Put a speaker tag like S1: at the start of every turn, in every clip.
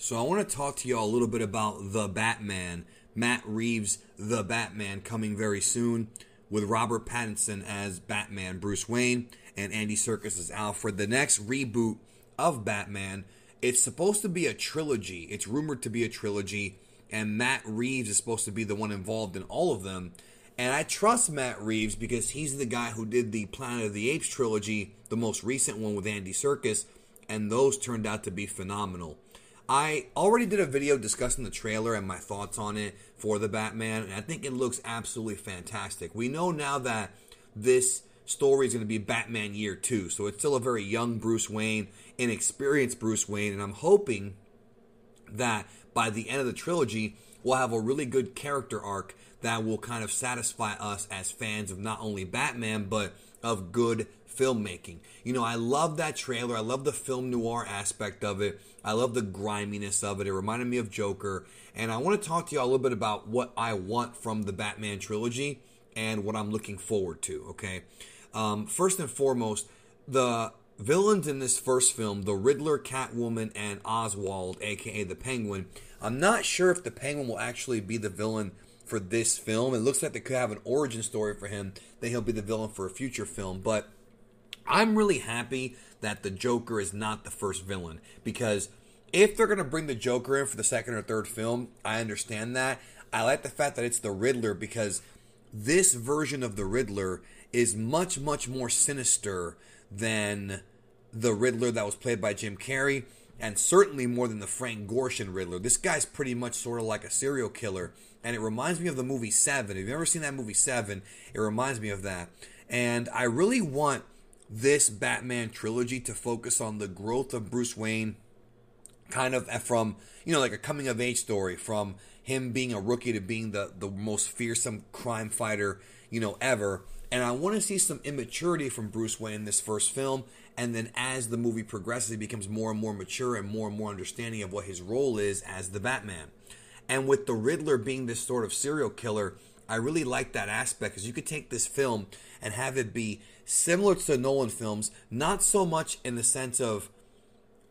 S1: So I want to talk to y'all a little bit about The Batman, Matt Reeves' The Batman coming very soon with Robert Pattinson as Batman Bruce Wayne and Andy Serkis as Alfred. The next reboot of Batman, it's supposed to be a trilogy. It's rumored to be a trilogy and Matt Reeves is supposed to be the one involved in all of them. And I trust Matt Reeves because he's the guy who did the Planet of the Apes trilogy, the most recent one with Andy Serkis, and those turned out to be phenomenal. I already did a video discussing the trailer and my thoughts on it for the Batman, and I think it looks absolutely fantastic. We know now that this story is going to be Batman Year 2, so it's still a very young Bruce Wayne, inexperienced Bruce Wayne, and I'm hoping that by the end of the trilogy, we'll have a really good character arc that will kind of satisfy us as fans of not only Batman, but of good filmmaking. You know, I love that trailer. I love the film noir aspect of it. I love the griminess of it. It reminded me of Joker. And I want to talk to you a little bit about what I want from the Batman trilogy and what I'm looking forward to, okay? Um, first and foremost, the villains in this first film, the Riddler, Catwoman, and Oswald, aka the Penguin, I'm not sure if the Penguin will actually be the villain for this film. It looks like they could have an origin story for him, then he'll be the villain for a future film. But I'm really happy that the Joker is not the first villain because if they're going to bring the Joker in for the second or third film, I understand that. I like the fact that it's the Riddler because this version of the Riddler is much, much more sinister than the Riddler that was played by Jim Carrey, and certainly more than the Frank Gorshin Riddler. This guy's pretty much sort of like a serial killer, and it reminds me of the movie Seven. If you've ever seen that movie Seven, it reminds me of that. And I really want this Batman trilogy to focus on the growth of Bruce Wayne, kind of from, you know, like a coming of age story, from him being a rookie to being the, the most fearsome crime fighter, you know, ever. And I want to see some immaturity from Bruce Wayne in this first film. And then as the movie progresses, he becomes more and more mature and more and more understanding of what his role is as the Batman. And with the Riddler being this sort of serial killer, I really like that aspect because you could take this film and have it be similar to the Nolan films, not so much in the sense of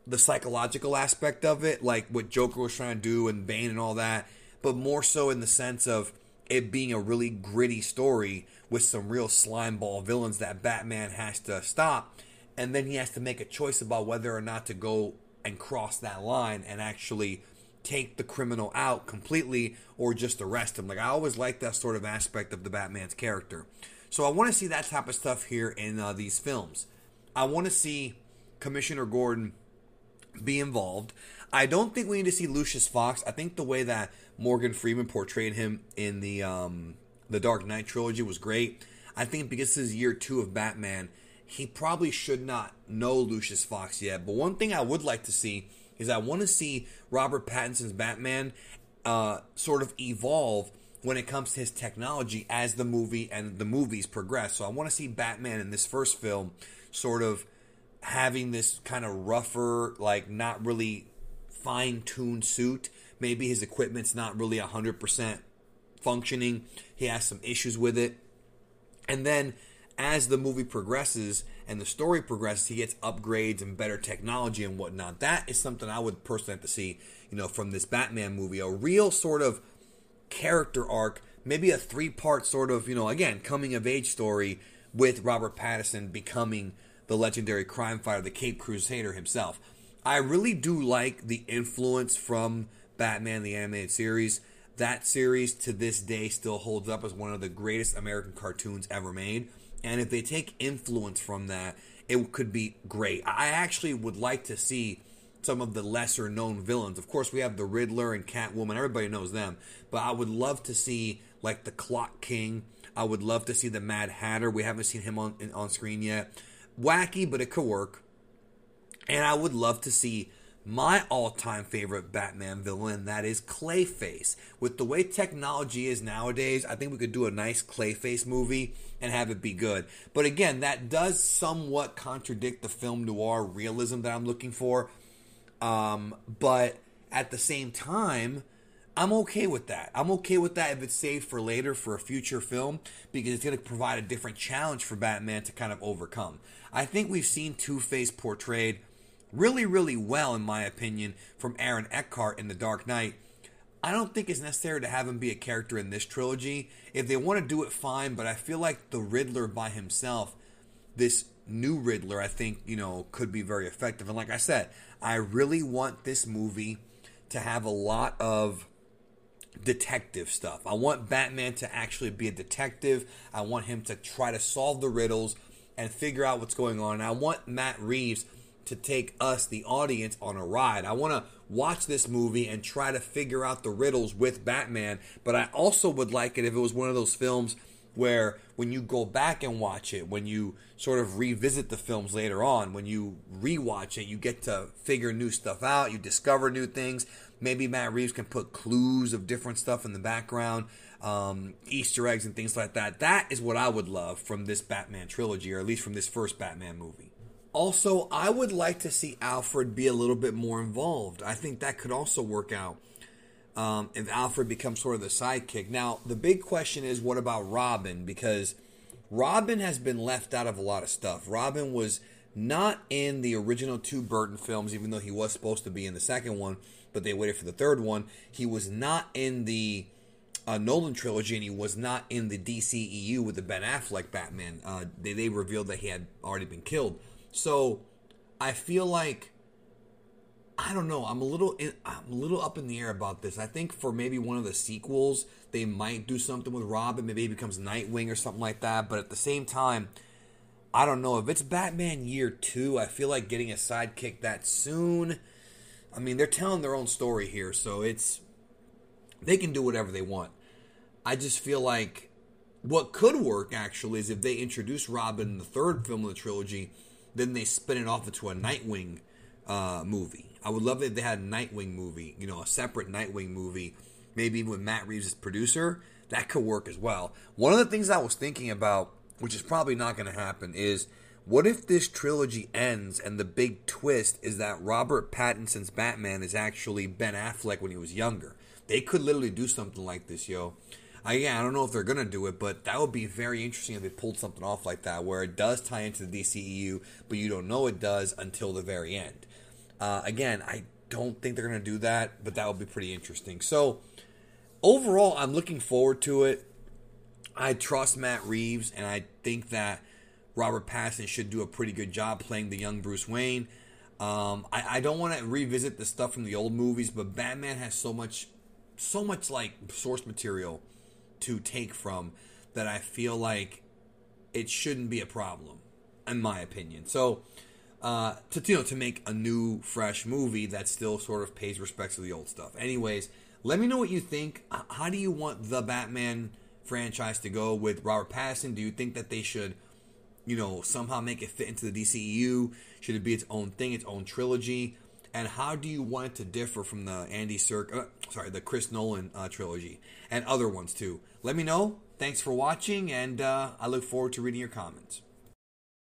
S1: the psychological aspect of it, like what Joker was trying to do and Bane and all that, but more so in the sense of it being a really gritty story with some real slimeball villains that Batman has to stop. And then he has to make a choice about whether or not to go and cross that line and actually take the criminal out completely or just arrest him. Like I always like that sort of aspect of the Batman's character. So I want to see that type of stuff here in uh, these films. I want to see Commissioner Gordon be involved. I don't think we need to see Lucius Fox. I think the way that Morgan Freeman portrayed him in the um, the Dark Knight trilogy was great. I think because this is year two of Batman, he probably should not know Lucius Fox yet. But one thing I would like to see is I want to see Robert Pattinson's Batman uh, sort of evolve when it comes to his technology as the movie and the movies progress. So I want to see Batman in this first film sort of having this kind of rougher, like not really fine tuned suit. Maybe his equipment's not really 100% functioning, he has some issues with it. And then as the movie progresses and the story progresses, he gets upgrades and better technology and whatnot. That is something I would personally have to see, you know, from this Batman movie. A real sort of character arc, maybe a three part sort of, you know, again, coming of age story with Robert Pattinson becoming the legendary crime fighter, the Cape Crusader himself. I really do like the influence from Batman the animated series. That series to this day still holds up as one of the greatest American cartoons ever made. And if they take influence from that, it could be great. I actually would like to see some of the lesser known villains. Of course, we have the Riddler and Catwoman. Everybody knows them. But I would love to see like the Clock King. I would love to see the Mad Hatter. We haven't seen him on on screen yet. Wacky, but it could work. And I would love to see my all time favorite Batman villain, that is Clayface. With the way technology is nowadays, I think we could do a nice Clayface movie and have it be good. But again, that does somewhat contradict the film noir realism that I'm looking for. Um, but at the same time, I'm okay with that. I'm okay with that if it's saved for later for a future film because it's going to provide a different challenge for Batman to kind of overcome. I think we've seen Two Face portrayed really, really well, in my opinion, from Aaron Eckhart in The Dark Knight. I don't think it's necessary to have him be a character in this trilogy. If they want to do it, fine, but I feel like the Riddler by himself, this new Riddler, I think, you know, could be very effective. And like I said, I really want this movie to have a lot of detective stuff. I want Batman to actually be a detective. I want him to try to solve the riddles and figure out what's going on. And I want Matt Reeves to take us, the audience, on a ride. I want to watch this movie and try to figure out the riddles with Batman, but I also would like it if it was one of those films where when you go back and watch it, when you sort of revisit the films later on, when you rewatch it, you get to figure new stuff out, you discover new things. Maybe Matt Reeves can put clues of different stuff in the background, um, Easter eggs and things like that. That is what I would love from this Batman trilogy, or at least from this first Batman movie. Also, I would like to see Alfred be a little bit more involved. I think that could also work out um, if Alfred becomes sort of the sidekick. Now, the big question is what about Robin? Because Robin has been left out of a lot of stuff. Robin was not in the original two Burton films, even though he was supposed to be in the second one, but they waited for the third one. He was not in the uh, Nolan trilogy, and he was not in the DCEU with the Ben Affleck Batman. Uh, they, they revealed that he had already been killed. So I feel like I don't know. I'm a little in, I'm a little up in the air about this. I think for maybe one of the sequels, they might do something with Robin. Maybe he becomes Nightwing or something like that. But at the same time, I don't know if it's Batman Year Two. I feel like getting a sidekick that soon. I mean, they're telling their own story here, so it's they can do whatever they want. I just feel like what could work actually is if they introduce Robin in the third film of the trilogy then they spin it off into a Nightwing uh, movie. I would love it if they had a Nightwing movie, you know, a separate Nightwing movie, maybe even with Matt Reeves as producer. That could work as well. One of the things I was thinking about, which is probably not going to happen, is what if this trilogy ends and the big twist is that Robert Pattinson's Batman is actually Ben Affleck when he was younger? They could literally do something like this, yo. I, yeah, I don't know if they're going to do it, but that would be very interesting if they pulled something off like that where it does tie into the DCEU, but you don't know it does until the very end. Uh, again, I don't think they're going to do that, but that would be pretty interesting. So, overall, I'm looking forward to it. I trust Matt Reeves, and I think that Robert Pattinson should do a pretty good job playing the young Bruce Wayne. Um, I, I, don't want to revisit the stuff from the old movies, but Batman has so much, so much like source material to take from that I feel like it shouldn't be a problem, in my opinion. So, uh, to you know, to make a new, fresh movie that still sort of pays respects to the old stuff. Anyways, let me know what you think. How do you want the Batman franchise to go with Robert Pattinson? Do you think that they should, you know, somehow make it fit into the DCEU? Should it be its own thing, its own trilogy? and how do you want it to differ from the Andy Serk, uh, sorry, the Chris Nolan uh, trilogy and other ones too? Let me know. Thanks for watching, and uh, I look forward to reading your comments.